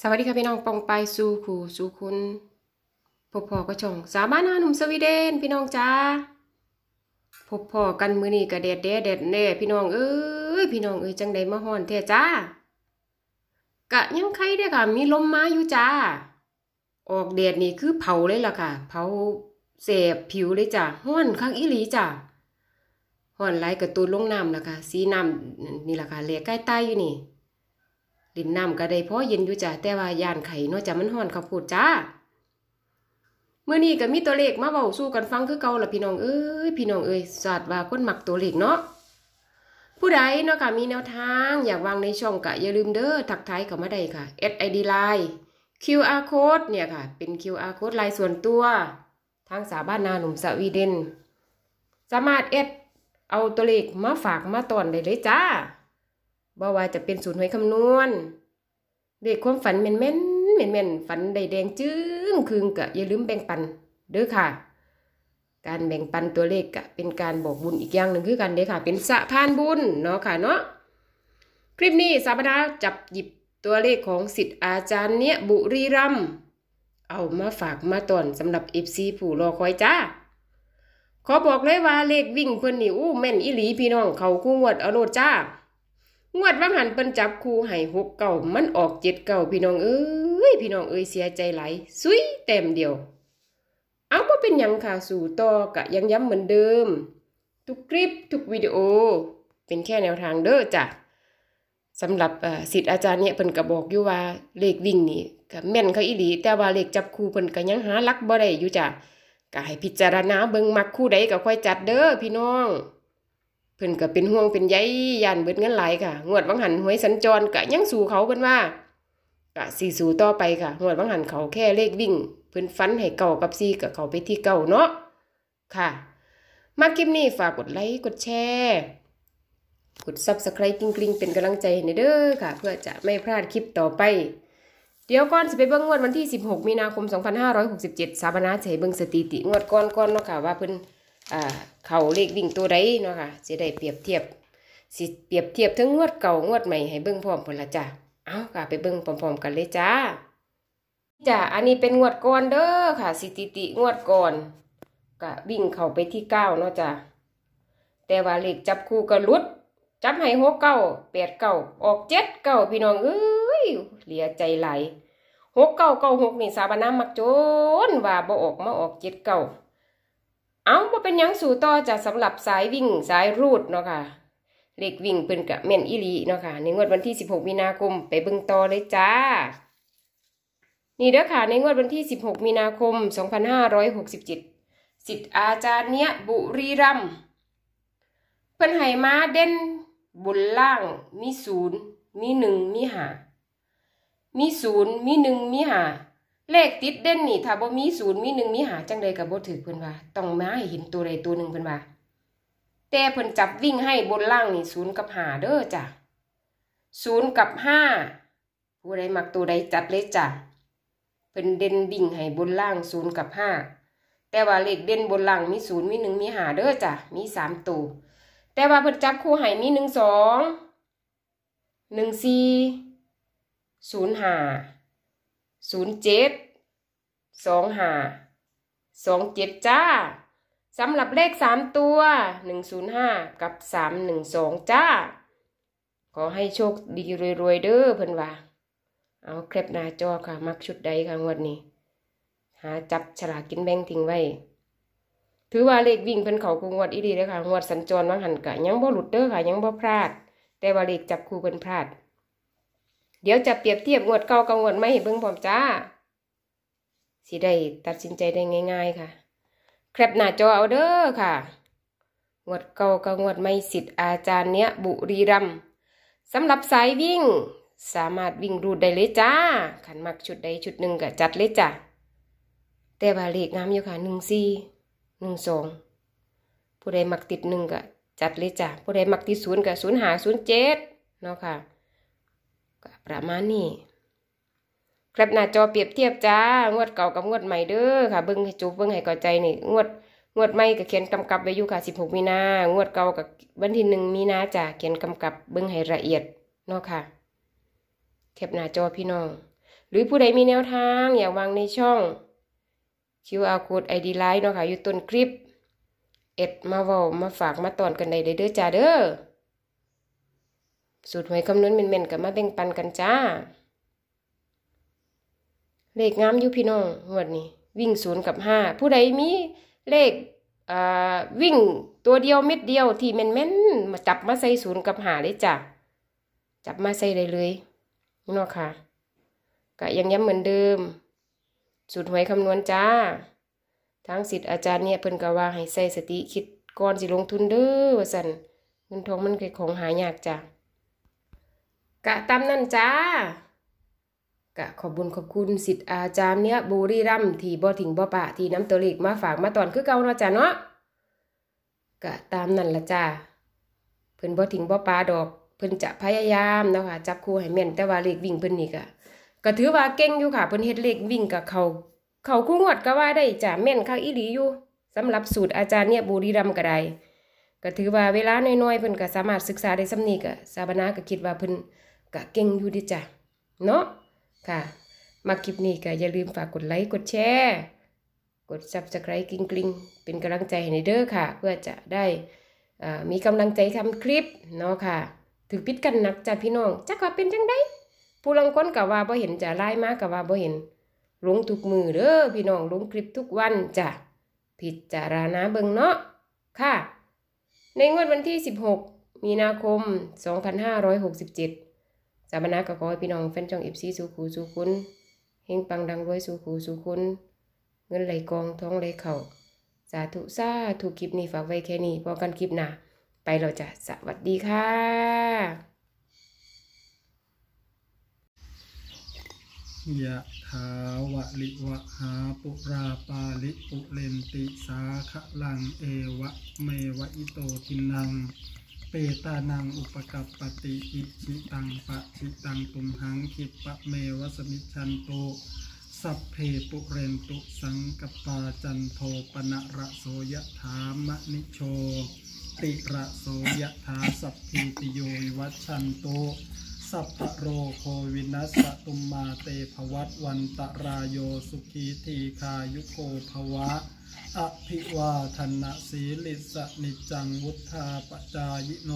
สวัสดีค่ะพี่น้องปองไปสู่ขู่สู่คุณพบพอก็่อง สามบ้านาหนุ่มสวีเดน พี่น้องจ้าพบพอกันมือนี่กระเด็ดเด็ดเด็ดแน่พี่น้องเอ้ยพี่น้องเอ้ยจังใดมาห่อนเท้จ้า กะยังใครได้ค่ะ มีลมมาอยู่จ้า ออกเดดนี่คือเผาเลยล่ะค่ะ เผาเสบผิวเลยจ้าห่อนข้างอิหลีจ้าห่อนไหลกระตูนลงน้ำล่ะค่ะ สีน้ำนี่ล่ะค่ะเหลือใกล้ใต้อยู่นี่ดินน้ำก็ได้พอเย็นอยู่จ้ะแต่ว่ายานไข่นอกจากมันห่อนเขาพูดจ้าเมื่อนี้ก็มีตัวเลขมาเบาสู้กันฟังคือเก่าละพี่น้องเอ้ย พี่น้องเอ้ยสาดว่าคนหมักตัวเลขเนาะผู้ใดเนาะค่ะมีแนวทาง อยากวางในช่องกะอย่าลืมเด้อทักทายเขามาได้ค่ะ SID Line QR code เนี่ยค่ะ เป็น QR code ลายส่วนตัวทางสาบ้านนาหนุ่มสวีเดน สามารถเอ็ดเอาตัวเลขมาฝากมาตอนได้เลยจ้าบ่ว่าจะเป็นศูนย์หวยคำนวณ เด็กความฝันหม่นหม่นหม่นหม่นฝัน ได้แดงจึ้งคืงกะอย่าลืมแบ่งปันเด้อค่ะ การแบ่งปันตัวเลขกะเป็นการบอกบุญอีกอย่างหนึ่งคือกันเด้อค่ะ เป็นสะพานบุญเนาะค่ะเนาะคลิปนี้สาบนาจับหยิบตัวเลขของสิทธิ์อาจารย์เนี่ยบุรีรัมเอามาฝากมาตอนสำหรับเอฟซีผู้รอคอยจ้า ขอบอกเลยว่าเลขวิ่งเพื่อนนีวอู้แม่นอิหลีพี่น้อง เขาคู่งวดเอาโนจ้างวดว่างหันเปิ้นจับคู่ให้หกเก่ามันออกเจ็ดเก่าพี่น้องเอ้ยพี่น้องเอ้ยเสียใจไหลซุยเต็มเดียว เอาก็เป็นยังค่ะสู่ต่อกะยังย้ำเหมือนเดิม ทุกคลิปทุกวิดีโอ เป็นแค่แนวทางเด้อจ้ะสำหรับสิทธิ์อาจารย์เนี่ยเพิ่นก็บอกอยู่ว่าเลขวิ่งนี่ก็แม่นเขาอีหลีแต่ว่าเลขจับคู่เพิ่นก็ยังหาลักบ่ได้อยู่จ้ะก็ให้พิจารณาเบิ่งมักคู่ใดก็ค่อยจัดเด้อพี่น้องพิ่นก็เป็นห่วงเป็นใยยานเบิดเงินหลายค่ะ งวดวังหันหวยสัญจรกะยังสู่เขาเพิ่นว่ากะสี่สู่ต่อไปค่ะงวดวังหันเขาแค่เลขวิ่ง เพิ่นฟันให้เก่ากับซีก็เขาไปที่เก่าเนาะ ค่ะ มาคลิปนี้ฝากกดไลค์กดแชร์ กดซับสไครต์กริ๊งเป็นกำลังใจให้เด้อค่ะ เพื่อจะไม่พลาดคลิปต่อไปเดี๋ยวก่อนจะไปเบิ้งงวดวันที่ 16มีนาคม2567สาบานาเฉยเบิ้งสถิติ งวดก่อนๆเนาะค่ะว่าเพิ่นอเขาเลขวิ่งตัวใดเนาะค่ะจะได้เปรียบเทียบ สิเปรียบเทียบทั้งงวดเก่างวดใหม่ให้เบิ่งพร้อมกันละจ้ะเอาค่ะไปเบิ่งพร้อมๆกันเลยจ้าจ้ะอันนี้เป็นงวดก่อนเด้อค่ะ สิติติงวดก่อนก็วิ่งเข้าไปที่เก้าเนาะจ้ะ แต่ว่าเลขจับคู่ก็ลุด จับให้หกเก้าแปดเก้าออกเจ็ดเก้าพี่น้องเอ้ยเหลียใจไหลหกเก้าเก้าหกนี่สาบานามักจน ว่าบ่ออกมาออกเจ็ดเก้าเอา่าเป็นยังสู่ต่อจากสำหรับสายวิ่งสายรูดเนาะค่ะเลขวิ่งเป็นกะเม่นอิลีเนาะค่ะในงวดวันที่16มีนาคมไปบึงต่อเลยจ้า นี่เด้อค่ะ ในงวดวันที่ 16 มีนาคม 2567สิทธิ์อาจารย์เนี้ยบุรีรัมเพิ่นไห้มาเด่นบนล่างมีศูนย์มีหนึ่งมีหามีศูนย์มีหนึ่งมีหาเลขติดเด่นนี่ ถ้าบ่มีศูนย์มีหนึ่งมีหาจังใดกับบ่ถือเพิ่นว่า ต้องมาให้เห็นตัวใดตัวหนึ่งเพิ่นว่าแต่เพิ่นจับวิ่งให้บนล่างนี่ศูนย์กับหาเด้อจ้ะศูนย์กับห้าผู้ใดมักตัวใดจัดเลยจ้ะเพิ่นเด่นวิ่งให้บนล่างศูนย์กับห้าแต่ว่าเลขเด่นบนล่างมีศูนย์มีหนึ่งมีหาเด้อจ้ะมีสามตัวแต่ว่าเพิ่นจับคู่ให้มีหนึ่งสองหนึ่งสี่ศูนย์หาศูนย์เจ็ดสองห้าสองเจ็ดจ้าสำหรับเลขสามตัวหนึ่งศูนย์ห้ากับสามหนึ่งสองจ้า ขอให้โชคดี รวย ๆ เด้อเพิ่นว่า เอาเคล็บหน้าจอค่ะ มักชุดใดค่ะงวดนี้หาจับฉลากกินแบงทิ้งไว้ ถือว่าเลขวิ่งเพิ่นเขาคงงวดอีดีเลยค่ะงวดสัญจรว่างหันกะ ยังบ่หลุดเด้อค่ะยังบ่พลาด แต่ว่าเลขจับคู่เพิ่นพลาดเดี๋ยวจะเปรียบเทียบ งวดเก่ากับงวดใหม่ให้เบิ่งพร้อมจ้า สิได้ตัดสินใจได้ง่ายๆค่ะ แคปหน้าจอเอาเด้อค่ะ งวดเก่ากับงวดใหม่สิทธิ์อาจารย์เนี้ย บุรีรัมสำหรับสายวิ่ง สามารถวิ่งรูดได้เลยจ้า ขันมักชุดใดชุดหนึ่งก็จัดเลยจ้าแต่บาเลขงามอยู่ค่ะหนึ่งสี่หนึ่งสองผู้ใดมักติดหนึ่งก็จัดเลยจ้าผู้ใดมักติดศูนย์ก็ศูนย์หาศูนย์เจ็ดเนาะค่ะก็ประมาณนี้ครับหน้าจอเปรียบเทียบจ้างวดเก่ากับงวดใหม่เด้อค่ะเบิ้งให้จูบเบิ้งให้ก่อใจนี่งวดงวดใหม่ก็เขียนกำกับไว้อยู่ค่ะสิบหกมีนา งวดเก่ากับวันที่หนึ่งมีนาจ้าเขียนกำกับเบิ้งให้ละเอียดเนาะค่ะแคปหน้าจอพี่น้อง หรือผู้ใดมีแนวทางอย่าวางในช่อง QR code ID Line เนาะค่ะ อยู่ต้นคลิปเอ็ดมาววลมาฝากมาตอนกันใดเด้อจ้าเด้อสูตรหวยคำนวณเม่นๆกับมาแบ่งปันกันจ้า เลขงามยูพี่น้องงวดนี้ วิ่งศูนย์กับห้าผู้ใดมีเลขวิ่งตัวเดียวเม็ดเดียวที่แม่นๆมาจับมาใส่ศูนย์กับหาเลยจ้ะจับมาใส่เลยเลยนอกค่ะก็ยังย้ำเหมือนเดิม สูตรหวยคำนวณจ้า ทางสิทธิ์อาจารย์เนี่ยเพิ่นก็ว่าให้ใส่สติคิดก่อนสิลงทุนเด้อว่าสันเงินทองมันเป็นของหายากจ้ะกะตามนั่นจ้า กะขอบุญขอบคุณสิทธิ์อาจารย์เนี้ยบุรีรัมที่บ่ถิงบ่ปะ ที่น้ำตัวเล็กมาฝากมาตอนคือเก่าเนาะจ้าเนาะ กะตามนั่นละจ้าเพิ่นบ่ถิงบ่ปะาดอกเพิ่นจะพยายามเนาะค่ะจับคู่ให้แม่นแต่ว่าเล็กวิ่งเพิ่นนี่กะก็ถือว่าเก่งอยู่ค่ะเพิ่นเฮ็ดเล็กวิ่งกับเขาเขาคู่งวดก็ว่าได้จ้าแม่นคักอีหลีอยู่ สำหรับสูตรอาจารย์เนี่ยบุรีรัมก็ได้ก็ถือว่าเวลาน้อยๆเพิ่นก็สามารถศึกษาได้สำนี้กะสาบนาก็คิดว่าเพิ่นกะเก่งอยู่ดิจ้ะเนาะค่ะ มาคลิปนี้ก็อย่าลืมฝากกดไลค์กดแชร์ กด subscribe กริ๊งกริงเป็นกำลังใจให้ในเด้อค่ะ เพื่อจะได้มีกำลังใจทำคลิป เนาะค่ะถือพิดกันนักจ้ะพี่น้องจักว่าเป็นจังได้ ผู้ลังก้นกะว่าบ่เห็นจะไล่มากกะว่าบ่เห็นลงทุกมือเด้อพี่น้องลงคลิปทุกวันจ้ะ พิจารานะเบิงเนาะ ค่ะ ในงวดวันที่ 16 มีนาคม 2567สามนาก็ขอให้พี่น้องแฟนจ่องเอฟซีสุขุสุขุนเฮงปังดังรวยสุขุสุขุนเงินไหลกองท้องไหลเข่าสาธุซาถูกคลิปนี้ฝาก ไว้ แค่ นี้พอกัน คลิป หน้าไปเราจะสวัสดีค่ะยะถาวะ ลิวะหาปุราปาลิปุ เรนติ สาขลังเอวะเมวะ อิโตทินังเปตานังอุปกัรปฏิอิชิตัง ปะชิตังตุมหังคิปะเมวสมิชันโต สัพเพปุเรนตุสังกปาจันโทปนะระโสยถามะนิโช ติระโสยถาสัพพิติโยวัชันโตสัพพโรโควินัสตุมมาเตภวัตวันตรายโยสุขีทีคายุโกภวะ อภิวาธนศสีลิสนิจังวุธาปจายโน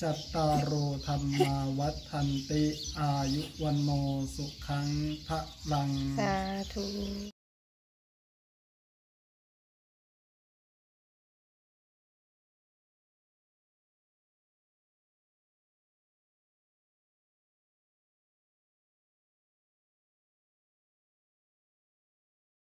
จัตตารโอธรรมาวัฏันติอายุวันโนสุขังพระลัง สาธุ